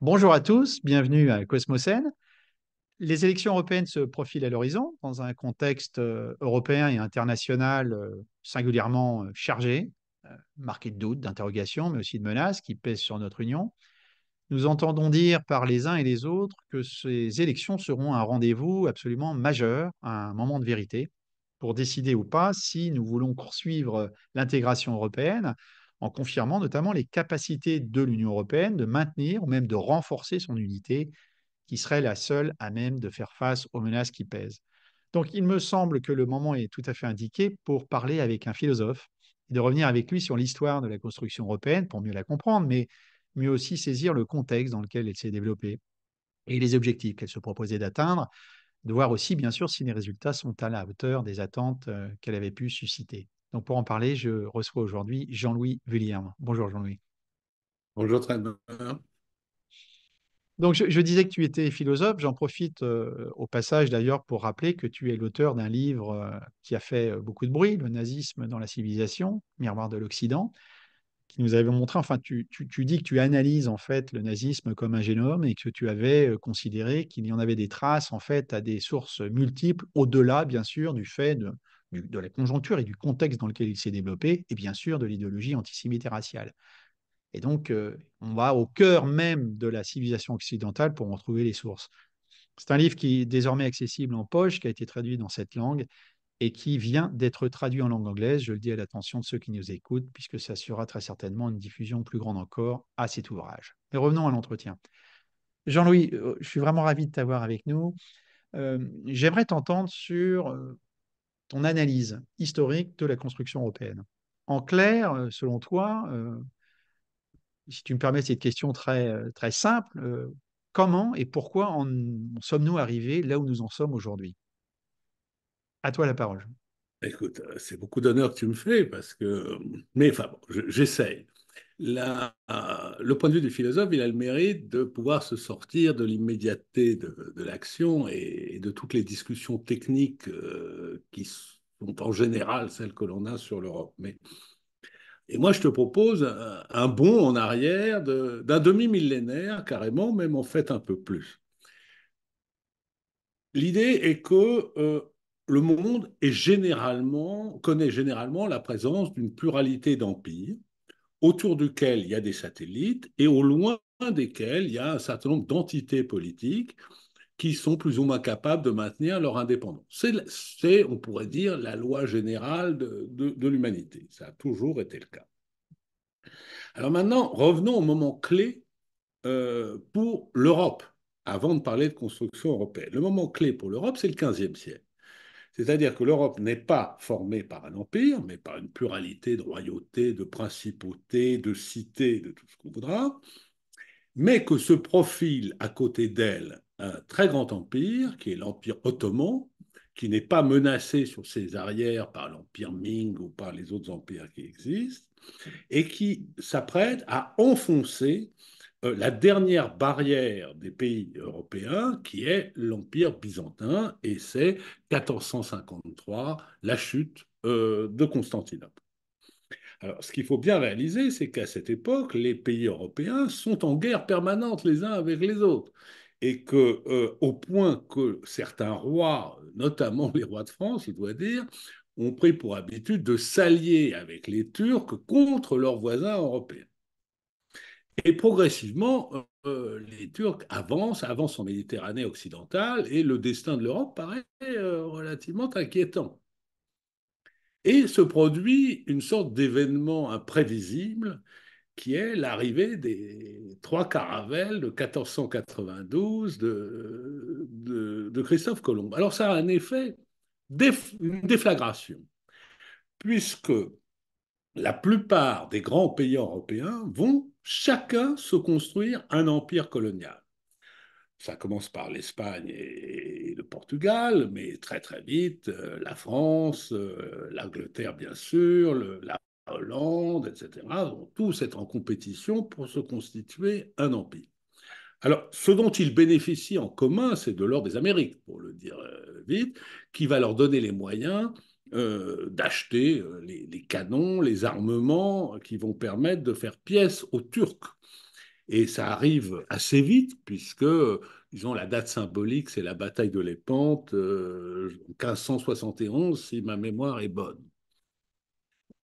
Bonjour à tous, bienvenue à Cosmosen. Les élections européennes se profilent à l'horizon dans un contexte euh, européen et international euh, singulièrement euh, chargé, marqué de doutes, d'interrogations, mais aussi de menaces qui pèsent sur notre Union. Nous entendons dire par les uns et les autres que ces élections seront un rendez-vous absolument majeur, un moment de vérité, pour décider ou pas si nous voulons poursuivre l'intégration européenne, en confirmant notamment les capacités de l'Union européenne de maintenir ou même de renforcer son unité, qui serait la seule à même de faire face aux menaces qui pèsent. Donc il me semble que le moment est tout à fait indiqué pour parler avec un philosophe et de revenir avec lui sur l'histoire de la construction européenne pour mieux la comprendre, mais mieux aussi saisir le contexte dans lequel elle s'est développée et les objectifs qu'elle se proposait d'atteindre, de voir aussi bien sûr si les résultats sont à la hauteur des attentes euh, qu'elle avait pu susciter. Donc pour en parler, je reçois aujourd'hui Jean-Louis Vullière. Bonjour Jean-Louis. Bonjour Très Donc je, disais que tu étais philosophe, j'en profite euh, au passage d'ailleurs pour rappeler que tu es l'auteur d'un livre euh, qui a fait euh, beaucoup de bruit, Le nazisme dans la civilisation, Miroir de l'Occident, qui nous avait montré, enfin tu, tu, dis que tu analyses en fait le nazisme comme un génome et que tu avais considéré qu'il y en avait des traces en fait à des sources multiples, au-delà bien sûr du fait de, de la conjoncture et du contexte dans lequel il s'est développé, et bien sûr de l'idéologie antisémite raciale. Et donc, euh, on va au cœur même de la civilisation occidentale pour en trouver les sources. C'est un livre qui est désormais accessible en poche, qui a été traduit dans cette langue et qui vient d'être traduit en langue anglaise. Je le dis à l'attention de ceux qui nous écoutent, puisque ça assurera très certainement une diffusion plus grande encore à cet ouvrage. Mais revenons à l'entretien. Jean-Louis, euh, je suis vraiment ravi de t'avoir avec nous. Euh, j'aimerais t'entendre sur ton analyse historique de la construction européenne. En clair, euh, selon toi, euh, si tu me permets cette question très, euh, très simple, comment et pourquoi en, sommes-nous arrivés là où nous en sommes aujourd'hui À toi la parole. Écoute, c'est beaucoup d'honneur que tu me fais parce que. Mais enfin, j'essaye le point de vue du philosophe, il a le mérite de pouvoir se sortir de l'immédiateté de, l'action et, de toutes les discussions techniques euh, qui sont en général celles que l'on a sur l'Europe. Mais et moi, je te propose un, bond en arrière d'un demi-millénaire, carrément, même en fait un peu plus. L'idée est que euh, le monde est généralement, connaît généralement la présence d'une pluralité d'empires autour duquel il y a des satellites et au loin desquels il y a un certain nombre d'entités politiques qui sont plus ou moins capables de maintenir leur indépendance. C'est, on pourrait dire, la loi générale de, l'humanité. Ça a toujours été le cas. Alors maintenant, revenons au moment clé euh, pour l'Europe, avant de parler de construction européenne. Le moment clé pour l'Europe, c'est le XVe siècle. C'est-à-dire que l'Europe n'est pas formée par un empire, mais par une pluralité de royautés, de principautés, de cités, de tout ce qu'on voudra, mais que se profile à côté d'elle un très grand empire, qui est l'Empire ottoman, qui n'est pas menacé sur ses arrières par l'Empire Ming ou par les autres empires qui existent, et qui s'apprête à enfoncer euh, la dernière barrière des pays européens qui est l'Empire byzantin, et c'est 1453, la chute euh, de Constantinople. Alors, ce qu'il faut bien réaliser, c'est qu'à cette époque, les pays européens sont en guerre permanente les uns avec les autres. Et que, euh, au point que certains rois, notamment les rois de France, il doit dire, ont pris pour habitude de s'allier avec les Turcs contre leurs voisins européens. Et progressivement, euh, les Turcs avancent, avancent en Méditerranée occidentale, et le destin de l'Europe paraît euh, relativement inquiétant. Et se produit une sorte d'événement imprévisible qui est l'arrivée des trois caravelles de 1492 de, de, Christophe Colomb. Alors ça a un effet, une déflagration, puisque la plupart des grands pays européens vont chacun se construire un empire colonial. Ça commence par l'Espagne et le Portugal, mais très très vite, euh, la France, euh, l'Angleterre bien sûr, la Hollande, etc., vont tous être en compétition pour se constituer un empire. Alors, ce dont ils bénéficient en commun, c'est de l'or des Amériques, pour le dire euh, vite, qui va leur donner les moyens euh, d'acheter euh, les, canons, les armements qui vont permettre de faire pièce aux Turcs. Et ça arrive assez vite, puisque, ont la date symbolique, c'est la bataille de Lépante, 1571, euh, si ma mémoire est bonne.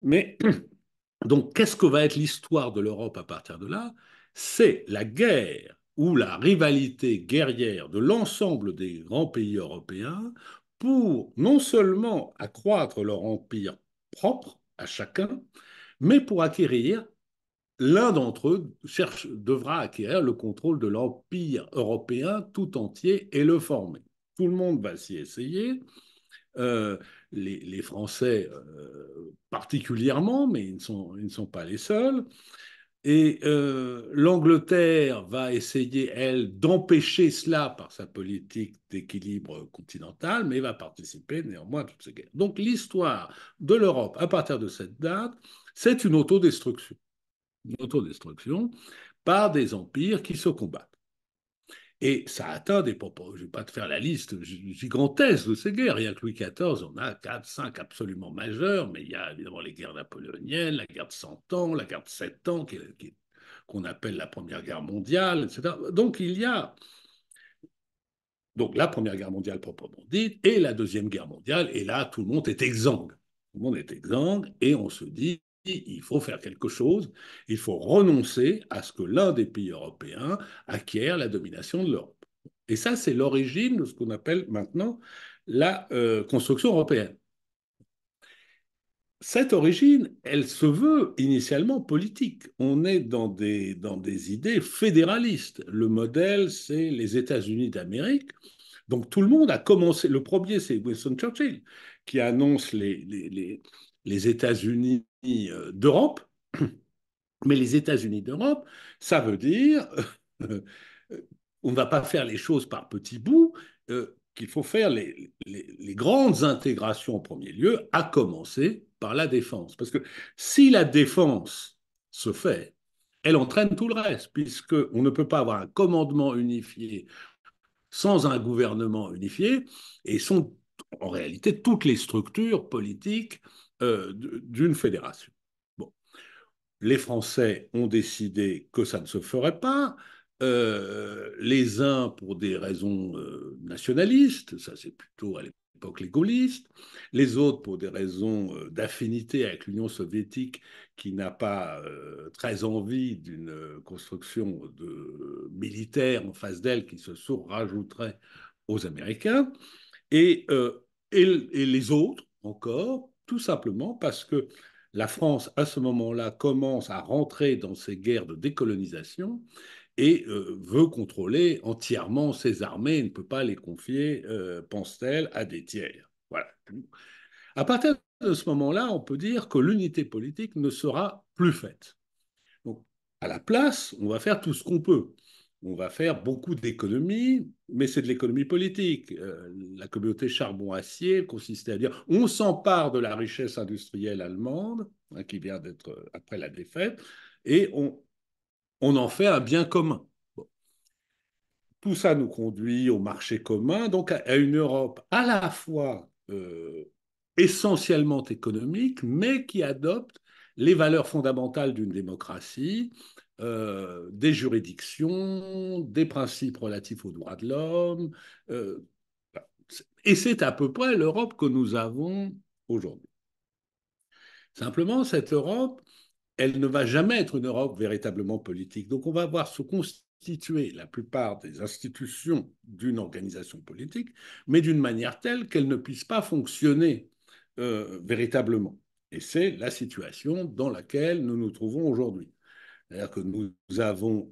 Mais, donc, qu'est-ce que va être l'histoire de l'Europe à partir de là C'est la guerre ou la rivalité guerrière de l'ensemble des grands pays européens pour non seulement accroître leur empire propre à chacun, mais pour acquérir, l'un d'entre eux devra acquérir le contrôle de l'empire européen tout entier et le former. Tout le monde va s'y essayer. Euh, les, Français euh, particulièrement, mais ils ne sont pas les seuls. Et euh, l'Angleterre va essayer, elle, d'empêcher cela par sa politique d'équilibre continental, mais va participer néanmoins à toutes ces guerres. Donc l'histoire de l'Europe à partir de cette date, c'est une autodestruction. Une autodestruction par des empires qui se combattent. Et ça atteint des propos. je ne vais pas te faire la liste gigantesque de ces guerres. y que Louis XIV, on a 4, 5 absolument majeurs. mais il y a évidemment les guerres napoléoniennes, la guerre de 100 ans, la guerre de 7 ans, qu'on appelle la Première Guerre mondiale, etc. Donc il y a donc la Première Guerre mondiale proprement dite et la Deuxième Guerre mondiale, et là tout le monde est exsangue. Tout le monde est exsangue et on se dit il faut faire quelque chose, il faut renoncer à ce que l'un des pays européens acquiert la domination de l'Europe. Et ça, c'est l'origine de ce qu'on appelle maintenant la euh, construction européenne. Cette origine, elle se veut initialement politique. On est dans des, dans des idées fédéralistes. Le modèle, c'est les États-Unis d'Amérique. Donc tout le monde a commencé. Le premier, c'est Winston Churchill qui annonce les les États-Unis euh, d'Europe, mais les États-Unis d'Europe, ça veut dire euh, euh, on ne va pas faire les choses par petits bouts, qu'il faut faire les, les, grandes intégrations en premier lieu, à commencer par la défense. Parce que si la défense se fait, elle entraîne tout le reste, puisqu'on ne peut pas avoir un commandement unifié sans un gouvernement unifié, et sont en réalité toutes les structures politiques euh, d'une fédération. Bon. Les Français ont décidé que ça ne se ferait pas. Euh, les uns pour des raisons euh, nationalistes, ça c'est plutôt à l'époque les gaullistes, les autres pour des raisons d'affinité avec l'Union soviétique qui n'a pas très envie d'une construction de, militaire en face d'elle qui se rajouterait aux Américains, et les autres encore tout simplement parce que la France, à ce moment-là, commence à rentrer dans ses guerres de décolonisation et euh, veut contrôler entièrement ses armées et ne peut pas les confier, euh, pense-t-elle, à des tiers. Voilà. À partir de ce moment-là, on peut dire que l'unité politique ne sera plus faite. Donc, à la place, on va faire tout ce qu'on peut on va faire beaucoup d'économies, mais c'est de l'économie politique. Euh, la communauté charbon-acier consistait à dire on s'empare de la richesse industrielle allemande, hein, qui vient d'être euh, après la défaite, et on, en fait un bien commun. Tout ça nous conduit au marché commun, donc à, une Europe à la fois euh, essentiellement économique, mais qui adopte les valeurs fondamentales d'une démocratie, euh, des juridictions, des principes relatifs aux droits de l'homme. Euh, et c'est à peu près l'Europe que nous avons aujourd'hui. Simplement, cette Europe, elle ne va jamais être une Europe véritablement politique. Donc on va voir se constituer la plupart des institutions d'une organisation politique, mais d'une manière telle qu'elle ne puisse pas fonctionner euh, véritablement. Et c'est la situation dans laquelle nous nous trouvons aujourd'hui. C'est-à-dire que nous avons,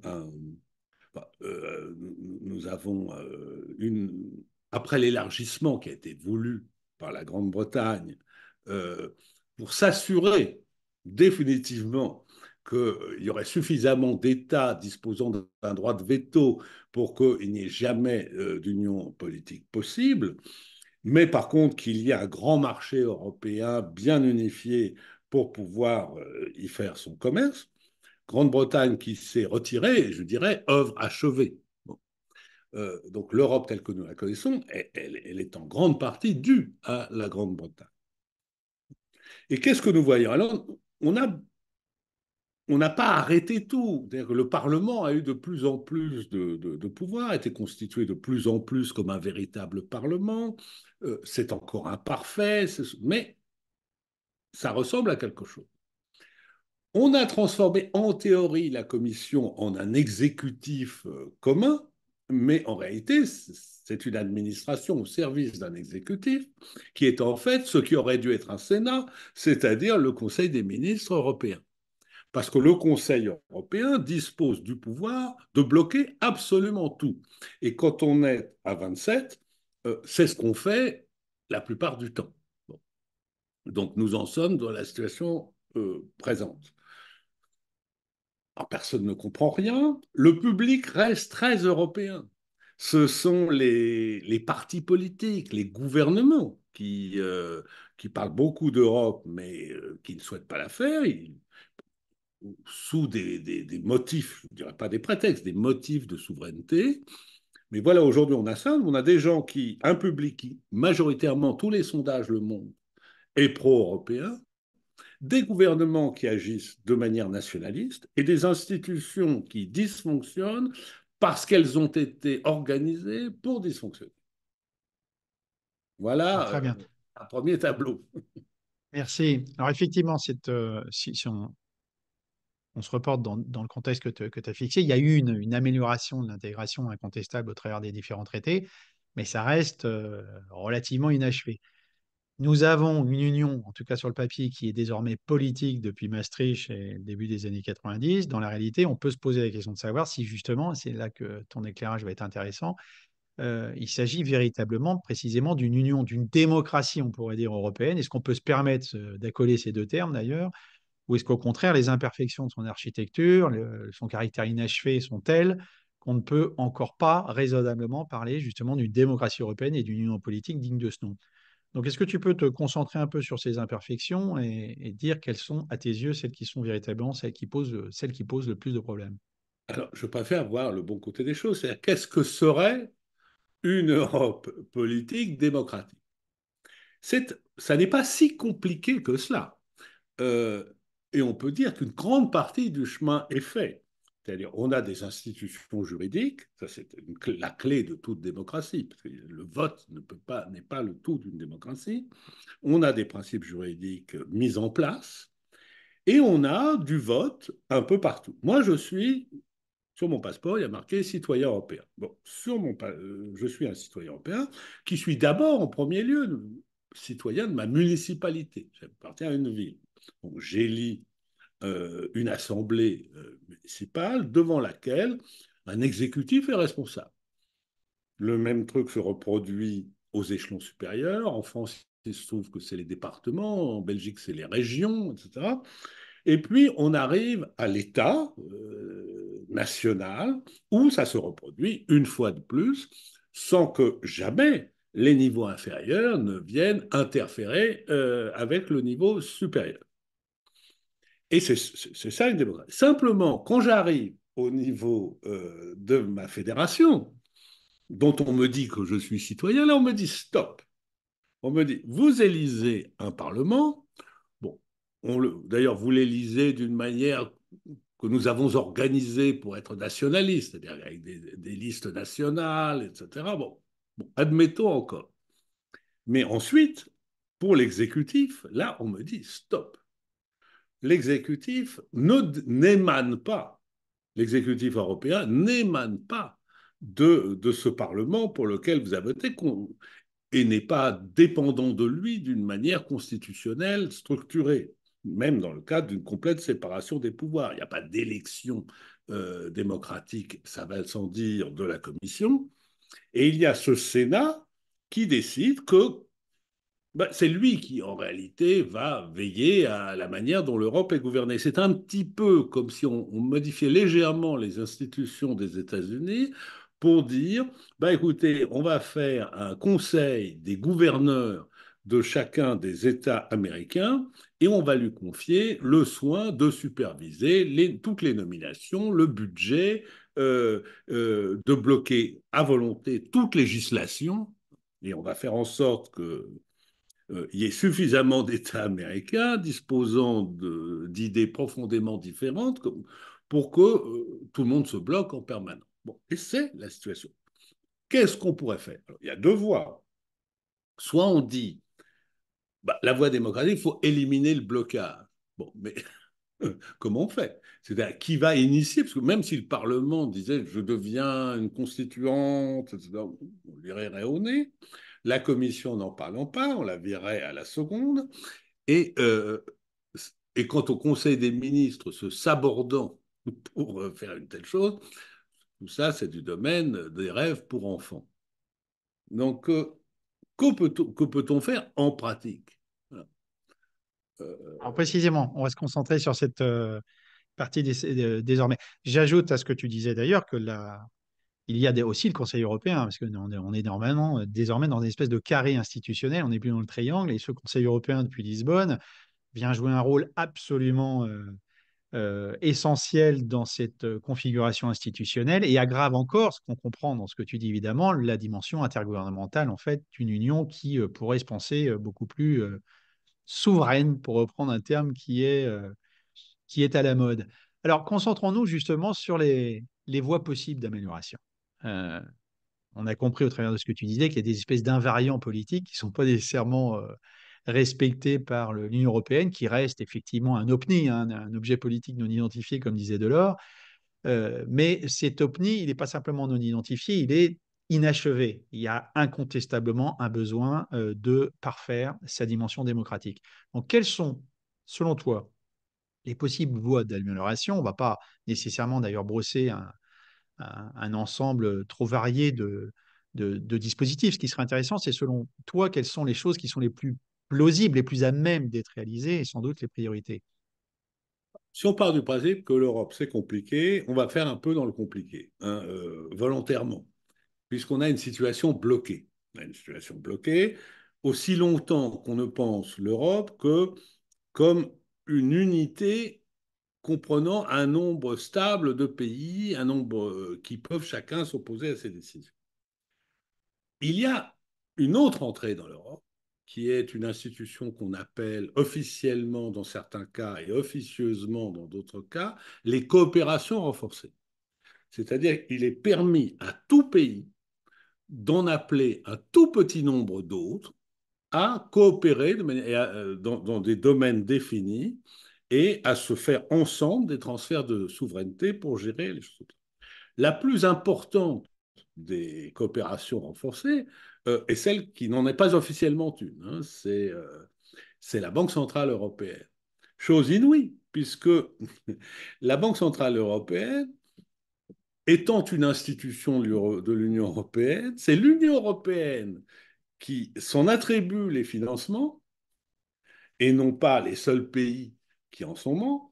bah, euh, nous avons euh, une, après l'élargissement qui a été voulu par la Grande-Bretagne, euh, pour s'assurer définitivement qu'il y aurait suffisamment d'États disposant d'un droit de veto pour qu'il n'y ait jamais d'union politique possible, mais par contre qu'il y ait un grand marché européen bien unifié pour pouvoir y faire son commerce. Grande-Bretagne qui s'est retirée, je dirais, œuvre achevée. Euh, donc l'Europe telle que nous la connaissons, elle, est en grande partie due à la Grande-Bretagne. Et qu'est-ce que nous voyons Alors, on n'a pas arrêté tout. le Parlement a eu de plus en plus de, pouvoir, a été constitué de plus en plus comme un véritable Parlement. Euh, c'est encore imparfait, mais ça ressemble à quelque chose. On a transformé en théorie la commission en un exécutif euh, commun, mais en réalité, c'est une administration au service d'un exécutif qui est en fait ce qui aurait dû être un Sénat, c'est-à-dire le Conseil des ministres européens. Parce que le Conseil européen dispose du pouvoir de bloquer absolument tout. Et quand on est à 27, euh, c'est ce qu'on fait la plupart du temps. Donc nous en sommes dans la situation euh, présente. Ah, personne ne comprend rien. Le public reste très européen. Ce sont les, partis politiques, les gouvernements qui, euh, parlent beaucoup d'Europe, mais euh, qui ne souhaitent pas la faire. sous des, motifs, je ne dirais pas des prétextes, des motifs de souveraineté. Mais voilà, aujourd'hui, on a ça. On a des gens qui, un public qui, majoritairement, tous les sondages le montrent, est pro-européen, des gouvernements qui agissent de manière nationaliste et des institutions qui dysfonctionnent parce qu'elles ont été organisées pour dysfonctionner. Voilà ah, euh, un premier tableau. Merci. Alors effectivement, euh, si, on, se reporte dans, le contexte que tu as fixé, il y a eu une, amélioration de l'intégration incontestable au travers des différents traités, mais ça reste euh, relativement inachevé. Nous avons une union, en tout cas sur le papier, qui est désormais politique depuis Maastricht et le début des années 90. Dans la réalité, on peut se poser la question de savoir si justement, c'est là que ton éclairage va être intéressant, euh, il s'agit véritablement, précisément, d'une union, d'une démocratie, on pourrait dire, européenne. Est-ce qu'on peut se permettre euh, d'accoler ces deux termes, d'ailleurs Ou est-ce qu'au contraire, les imperfections de son architecture, son caractère inachevé sont telles qu'on ne peut encore pas raisonnablement parler, justement, d'une démocratie européenne et d'une union politique digne de ce nom donc, est-ce que tu peux te concentrer un peu sur ces imperfections et, dire quelles sont, à tes yeux, celles qui sont véritablement celles qui posent, euh, celles qui le plus de problèmes Alors, je préfère voir le bon côté des choses. cest qu'est-ce que serait une Europe politique démocratique Ça n'est pas si compliqué que cela. Euh, et on peut dire qu'une grande partie du chemin est fait. C'est-à-dire, on a des institutions juridiques, ça c'est la clé de toute démocratie, parce que le vote ne pas, n'est pas le tout d'une démocratie. On a des principes juridiques mis en place, et on a du vote un peu partout. Moi, je suis sur mon passeport, il y a marqué citoyen européen. Bon, sur mon, euh, je suis un citoyen européen qui suis d'abord en premier lieu citoyen de ma municipalité. J'appartiens à une ville. Donc j'élis euh, une assemblée euh, municipale devant laquelle un exécutif est responsable. Le même truc se reproduit aux échelons supérieurs. En France, il se trouve que c'est les départements, en Belgique, c'est les régions, etc. Et puis, on arrive à l'État euh, national où ça se reproduit une fois de plus, sans que jamais les niveaux inférieurs ne viennent interférer avec le niveau supérieur. Et c'est ça une démocratie. Simplement, quand j'arrive au niveau euh, de ma fédération, dont on me dit que je suis citoyen, là on me dit stop. On me dit, vous élisez un Parlement, bon, d'ailleurs vous l'élisez d'une manière que nous avons organisée pour être nationaliste, c'est-à-dire avec des, listes nationales, etc. bon, admettons encore. Mais ensuite, pour l'exécutif, là on me dit stop l'exécutif n'émane pas, l'exécutif européen n'émane pas de, ce Parlement pour lequel vous avez voté et n'est pas dépendant de lui d'une manière constitutionnelle structurée, même dans le cadre d'une complète séparation des pouvoirs. Il n'y a pas d'élection euh, démocratique, ça va sans dire, de la Commission. Et il y a ce Sénat qui décide que bah, c'est lui qui, en réalité, va veiller à la manière dont l'Europe est gouvernée. C'est un petit peu comme si on, modifiait légèrement les institutions des États-Unis pour dire, bah, écoutez, on va faire un conseil des gouverneurs de chacun des États américains et on va lui confier le soin de superviser toutes les nominations, le budget, euh, euh, de bloquer à volonté toute législation et on va faire en sorte que euh, il y ait suffisamment d'États américains disposant d'idées profondément différentes pour que euh, tout le monde se bloque en permanence. Bon, et c'est la situation. Qu'est-ce qu'on pourrait faire Il y a deux voies. Soit on dit, bah, la voie démocratique, il faut éliminer le blocage. Bon, mais comment on fait C'est-à-dire, qui va initier Parce que même si le Parlement disait, je deviens une constituante, on lirait au la commission, n'en parlant pas, on la verrait à la seconde. Et, euh, quant au Conseil des ministres se sabordant pour euh, faire une telle chose, tout ça, c'est du domaine des rêves pour enfants. Donc, euh, que peut-on faire en pratique euh, Alors Précisément, on va se concentrer sur cette partie désormais. J'ajoute à ce que tu disais d'ailleurs que la, il y a aussi le Conseil européen, parce qu'on est, on est normalement, euh, désormais dans une espèce de carré institutionnel, on n'est plus dans le triangle, et ce Conseil européen depuis Lisbonne vient jouer un rôle absolument euh, euh, essentiel dans cette configuration institutionnelle et aggrave encore ce qu'on comprend dans ce que tu dis évidemment, la dimension intergouvernementale en fait d'une union qui pourrait se penser beaucoup plus souveraine, pour reprendre un terme qui est, qui est à la mode. Alors concentrons-nous justement sur les voies possibles d'amélioration. Euh, on a compris au travers de ce que tu disais qu'il y a des espèces d'invariants politiques qui ne sont pas nécessairement euh, respectés par l'Union européenne, qui reste effectivement un OPNI, hein, un objet politique non identifié, comme disait Delors. Euh, mais cet OPNI, il n'est pas simplement non identifié, il est inachevé. Il y a incontestablement un besoin de parfaire sa dimension démocratique. Donc, quelles sont, selon toi, les possibles voies d'amélioration On ne va pas nécessairement d'ailleurs brosser un, un, ensemble trop varié de, dispositifs. Ce qui serait intéressant, c'est selon toi, quelles sont les choses qui sont les plus plausibles, les plus à même d'être réalisées et sans doute les priorités. Si on part du principe que l'Europe, c'est compliqué, on va faire un peu dans le compliqué, hein, euh, volontairement, puisqu'on a une situation bloquée. On a une situation bloquée aussi longtemps qu'on ne pense l'Europe que comme une unité comprenant un nombre stable de pays, un nombre euh, qui peuvent chacun s'opposer à ces décisions. Il y a une autre entrée dans l'Europe, qui est une institution qu'on appelle officiellement dans certains cas et officieusement dans d'autres cas, les coopérations renforcées. C'est-à-dire qu'il est permis à tout pays d'en appeler un tout petit nombre d'autres à coopérer euh, dans, des domaines définis et à se faire ensemble des transferts de souveraineté pour gérer les choses. La plus importante des coopérations renforcées euh, est celle qui n'en est pas officiellement une, hein, c'est euh, la Banque centrale européenne. Chose inouïe, puisque la Banque centrale européenne, étant une institution de l'Union européenne, c'est l'Union européenne qui s'en attribue les financements et non pas les seuls pays qui en sont membres,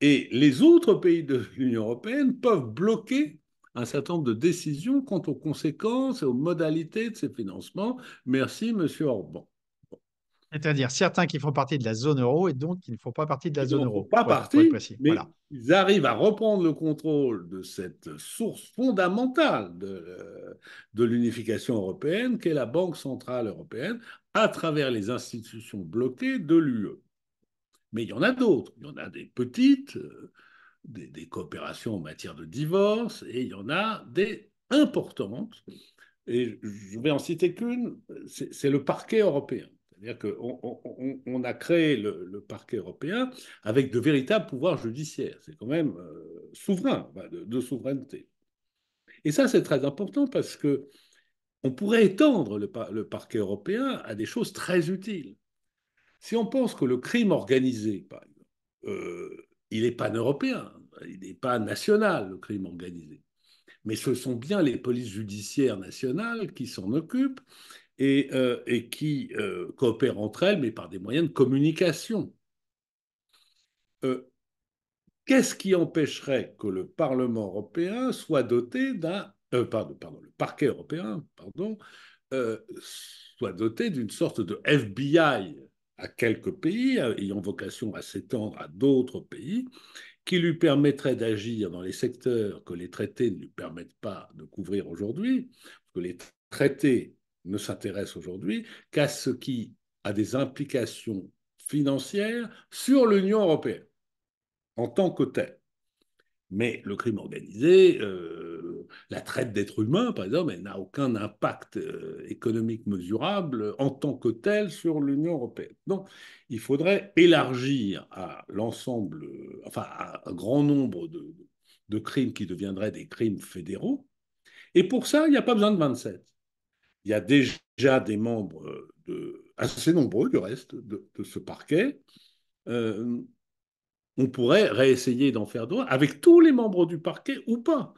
et les autres pays de l'Union européenne peuvent bloquer un certain nombre de décisions quant aux conséquences et aux modalités de ces financements. Merci, Monsieur Orban. C'est-à-dire certains qui font partie de la zone euro et donc qui ne font pas partie de la zone euro. Pas partie, mais ils arrivent à reprendre le contrôle de cette source fondamentale de, de l'unification européenne, qu'est la Banque centrale européenne, à travers les institutions bloquées de l'UE. Mais il y en a d'autres. Il y en a des petites, euh, des, coopérations en matière de divorce, et il y en a des importantes. Et je vais en citer qu'une, c'est le parquet européen. C'est-à-dire qu'on on, a créé le, parquet européen avec de véritables pouvoirs judiciaires. C'est quand même euh, souverain, de, souveraineté. Et ça, c'est très important parce que on pourrait étendre le, parquet européen à des choses très utiles. Si on pense que le crime organisé, par exemple, euh, il est pas européen il n'est pas national, le crime organisé. Mais ce sont bien les polices judiciaires nationales qui s'en occupent et, euh, qui euh, coopèrent entre elles, mais par des moyens de communication. Qu'est-ce qui empêcherait que le Parlement européen soit doté d'un... pardon, le parquet européen, pardon, soit doté d'une sorte de FBI à quelques pays, ayant vocation à s'étendre à d'autres pays, qui lui permettrait d'agir dans les secteurs que les traités ne lui permettent pas de couvrir aujourd'hui, que les traités ne s'intéressent aujourd'hui qu'à ce qui a des implications financières sur l'Union européenne en tant que telle. Mais le crime organisé, euh, la traite d'êtres humains, par exemple, elle n'a aucun impact euh, économique mesurable euh, en tant que tel sur l'Union européenne. Donc, il faudrait élargir à l'ensemble, euh, enfin, à un grand nombre de, crimes qui deviendraient des crimes fédéraux. Et pour ça, il n'y a pas besoin de 27. Il y a déjà des membres de, assez nombreux, du reste, de, ce parquet. on pourrait réessayer d'en faire d'autres avec tous les membres du parquet ou pas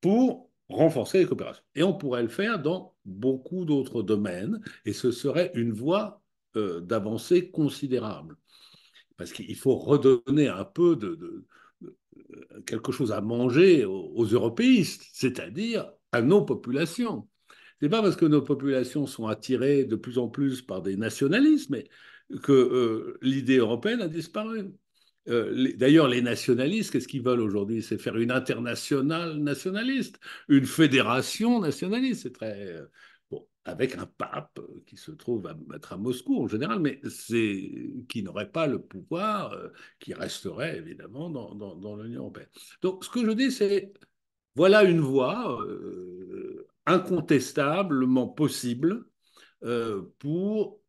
pour renforcer les coopérations. Et on pourrait le faire dans beaucoup d'autres domaines, et ce serait une voie euh, d'avancée considérable. Parce qu'il faut redonner un peu de, quelque chose à manger aux, européistes, c'est-à-dire à nos populations. n'est pas parce que nos populations sont attirées de plus en plus par des nationalismes, que euh, l'idée européenne a disparu. Euh, d'ailleurs, les nationalistes, qu'est-ce qu'ils veulent aujourd'hui C'est faire une internationale nationaliste, une fédération nationaliste. très. Euh, bon, avec un pape qui se trouve à à Moscou en général, mais qui n'aurait pas le pouvoir, euh, qui resterait évidemment dans l'Union européenne. Donc, ce que je dis, c'est voilà une voie incontestablement possible pour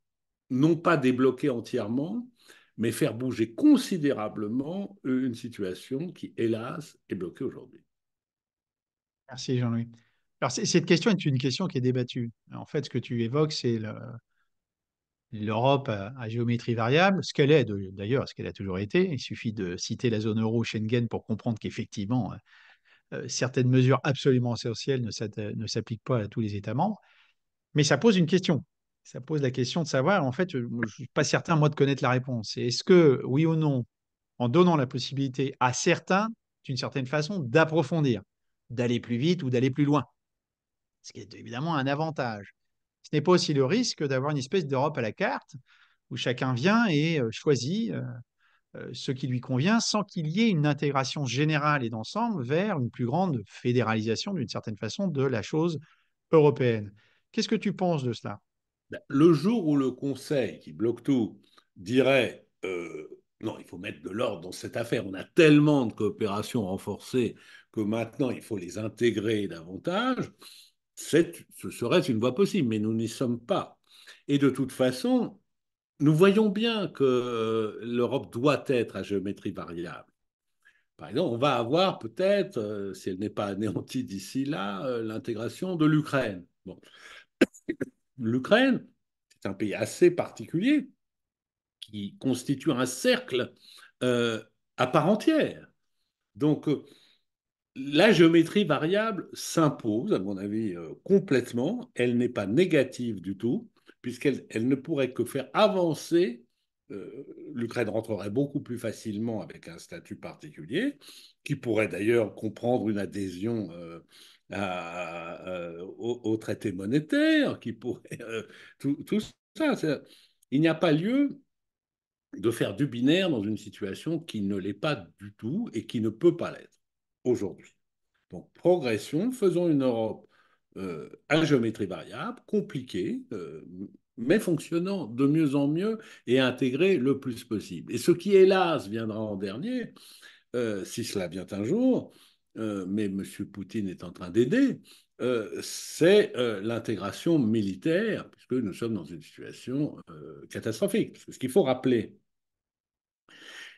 non pas débloquer entièrement, mais faire bouger considérablement euh, une situation qui, hélas, est bloquée aujourd'hui. Merci Jean-Louis. Alors cette question est une question qui est débattue. En fait, ce que tu évoques, c'est le, l'Europe à, géométrie variable, ce qu'elle est d'ailleurs, ce qu'elle a toujours été. Il suffit de citer la zone euro, Schengen, pour comprendre qu'effectivement, euh, euh, certaines mesures absolument essentielles ne s'appliquent pas à tous les États membres. Mais ça pose une question ça pose la question de savoir, en fait, euh, je ne suis pas certain, moi, de connaître la réponse. Est-ce que, oui ou non, en donnant la possibilité à certains, d'une certaine façon, d'approfondir, d'aller plus vite ou d'aller plus loin, ce qui est évidemment un avantage. Ce n'est pas aussi le risque d'avoir une espèce d'Europe à la carte, où chacun vient et euh, choisit euh, ce qui lui convient sans qu'il y ait une intégration générale et d'ensemble vers une plus grande fédéralisation, d'une certaine façon, de la chose européenne. Qu'est-ce que tu penses de cela le jour où le Conseil, qui bloque tout, dirait euh, non, il faut mettre de l'ordre dans cette affaire, on a tellement de coopération renforcée que maintenant il faut les intégrer davantage, ce serait une voie possible, mais nous n'y sommes pas. Et de toute façon, nous voyons bien que euh, l'Europe doit être à géométrie variable. Par exemple, on va avoir peut-être, euh, si elle n'est pas anéantie d'ici là, l'intégration de l'Ukraine. Bon l'Ukraine, c'est un pays assez particulier, qui constitue un cercle euh, à part entière. Donc, euh, la géométrie variable s'impose, à mon avis, euh, complètement. Elle n'est pas négative du tout, puisqu'elle elle ne pourrait que faire avancer. L'Ukraine rentrerait beaucoup plus facilement avec un statut particulier, qui pourrait d'ailleurs comprendre une adhésion euh, au, traité monétaire, qui pourrait euh, tout, ça. Il n'y a pas lieu de faire du binaire dans une situation qui ne l'est pas du tout et qui ne peut pas l'être aujourd'hui. Donc progression, faisons une Europe euh, à géométrie variable, compliquée, mais fonctionnant de mieux en mieux et intégrée le plus possible. Et ce qui, hélas, viendra en dernier, si cela vient un jour, euh, mais M. Poutine est en train d'aider, euh, c'est euh, l'intégration militaire, puisque nous sommes dans une situation catastrophique. Ce qu'il faut rappeler,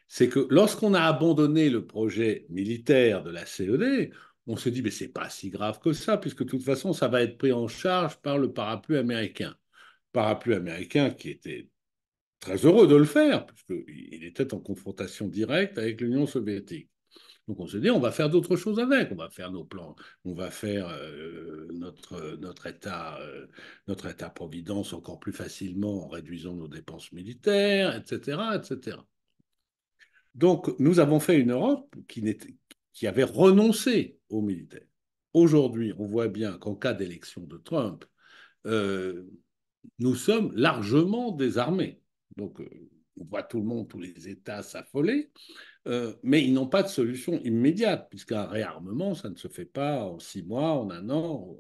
c'est que lorsqu'on a abandonné le projet militaire de la CED, on se dit, mais c'est pas si grave que ça, puisque de toute façon, ça va être pris en charge par le parapluie américain. Parapluie américain qui était très heureux de le faire, puisqu'il était en confrontation directe avec l'Union soviétique. Donc on se dit, on va faire d'autres choses avec, on va faire nos plans, on va faire euh, notre, notre, état, euh, État-providence encore plus facilement en réduisant nos dépenses militaires, etc. etc. Donc nous avons fait une Europe qui, qui avait renoncé aux militaires. Aujourd'hui, on voit bien qu'en cas d'élection de Trump, euh, nous sommes largement désarmés. Donc, on voit tout le monde, tous les États s'affoler, euh, mais ils n'ont pas de solution immédiate, puisqu'un réarmement, ça ne se fait pas en six mois, en un an,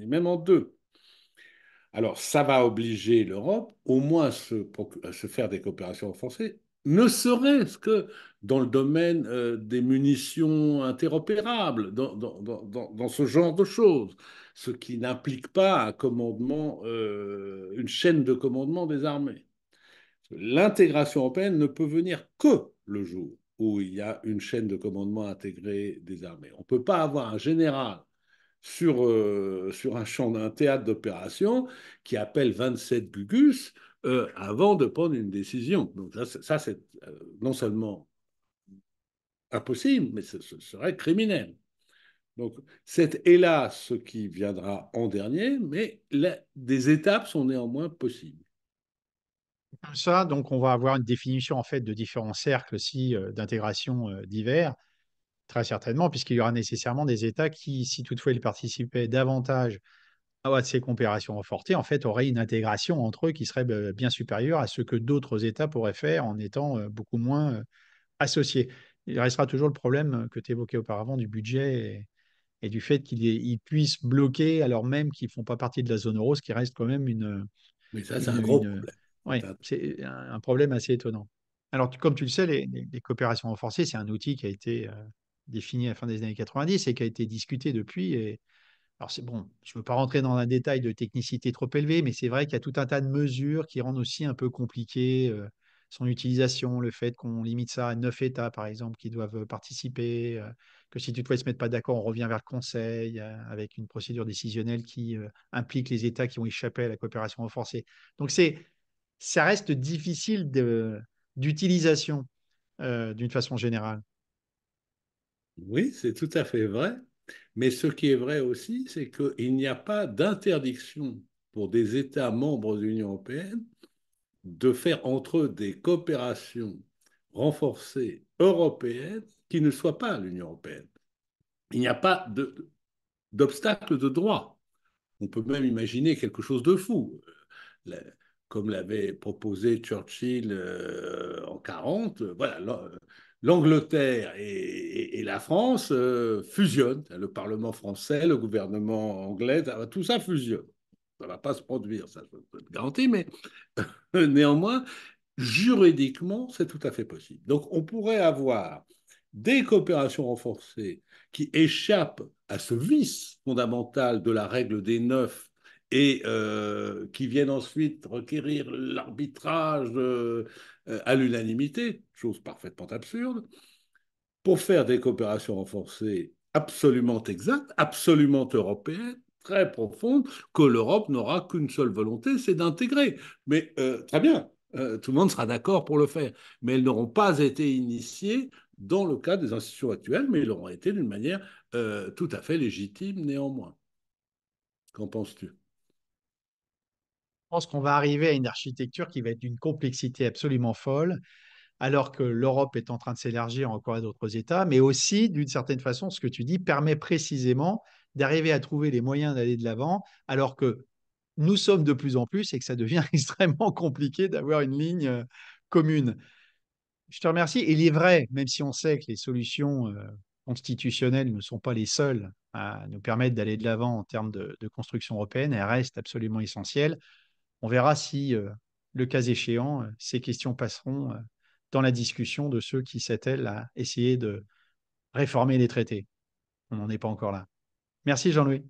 et même en deux. Alors, ça va obliger l'Europe au moins à se, se, faire des coopérations renforcées, ne serait-ce que dans le domaine euh, des munitions interopérables, dans, ce genre de choses, ce qui n'implique pas un commandement, euh, une chaîne de commandement des armées. L'intégration européenne ne peut venir que le jour où il y a une chaîne de commandement intégrée des armées. On ne peut pas avoir un général sur, euh, sur un champ d'un théâtre d'opération qui appelle 27 gugus euh, avant de prendre une décision. Donc ça, ça c'est euh, non seulement impossible, mais ce, serait criminel. Donc c'est hélas ce qui viendra en dernier, mais des étapes sont néanmoins possibles. Comme ça, donc on va avoir une définition en fait de différents cercles aussi d'intégration divers, très certainement, puisqu'il y aura nécessairement des États qui, si toutefois ils participaient davantage à ces coopérations renforcées, en fait, auraient une intégration entre eux qui serait bah, bien supérieure à ce que d'autres États pourraient faire en étant beaucoup moins associés. Il restera toujours le problème que tu évoquais auparavant du budget et, du fait qu'ils puissent bloquer alors même qu'ils ne font pas partie de la zone euro, ce qui reste quand même une... Mais ça, c'est un gros oui, c'est un problème assez étonnant. Alors, comme tu le sais, les, coopérations renforcées, c'est un outil qui a été euh, défini à la fin des années 90 et qui a été discuté depuis. Et... Alors, c'est bon, je ne veux pas rentrer dans un détail de technicité trop élevé, mais c'est vrai qu'il y a tout un tas de mesures qui rendent aussi un peu compliqué euh, son utilisation, le fait qu'on limite ça à neuf États, par exemple, qui doivent participer, euh, que si tu ils ne se mettre pas d'accord, on revient vers le Conseil avec une procédure décisionnelle qui implique les États qui ont échappé à la coopération renforcée. Donc, c'est ça reste difficile d'utilisation euh, d'une façon générale. Oui, c'est tout à fait vrai. Mais ce qui est vrai aussi, c'est qu'il n'y a pas d'interdiction pour des États membres de l'Union européenne de faire entre eux des coopérations renforcées européennes qui ne soient pas l'Union européenne. Il n'y a pas d'obstacle de, droit. On peut même imaginer quelque chose de fou. Euh, la, comme l'avait proposé Churchill euh, en 40. Euh, voilà, l'Angleterre et, la France euh, fusionnent. Le Parlement français, le gouvernement anglais, tout ça fusionne. Ça ne va pas se produire, ça je peux te garantir, mais néanmoins, juridiquement, c'est tout à fait possible. Donc on pourrait avoir des coopérations renforcées qui échappent à ce vice fondamental de la règle des neufs et euh, qui viennent ensuite requérir l'arbitrage euh, à l'unanimité, chose parfaitement absurde, pour faire des coopérations renforcées absolument exactes, absolument européennes, très profondes, que l'Europe n'aura qu'une seule volonté, c'est d'intégrer. Mais euh, très bien, tout le monde sera d'accord pour le faire, mais elles n'auront pas été initiées dans le cadre des institutions actuelles, mais elles l'auront été d'une manière tout à fait légitime néanmoins. Qu'en penses-tu je pense qu'on va arriver à une architecture qui va être d'une complexité absolument folle, alors que l'Europe est en train de s'élargir encore à d'autres États, mais aussi, d'une certaine façon, ce que tu dis permet précisément d'arriver à trouver les moyens d'aller de l'avant, alors que nous sommes de plus en plus et que ça devient extrêmement compliqué d'avoir une ligne euh, commune. Je te remercie. Il est vrai, même si on sait que les solutions euh, constitutionnelles ne sont pas les seules à nous permettre d'aller de l'avant en termes de construction européenne, elles restent absolument essentielles on verra si, euh, le cas échéant, euh, ces questions passeront euh, dans la discussion de ceux qui s'attellent à essayer de réformer les traités. On n'en est pas encore là. Merci Jean-Louis.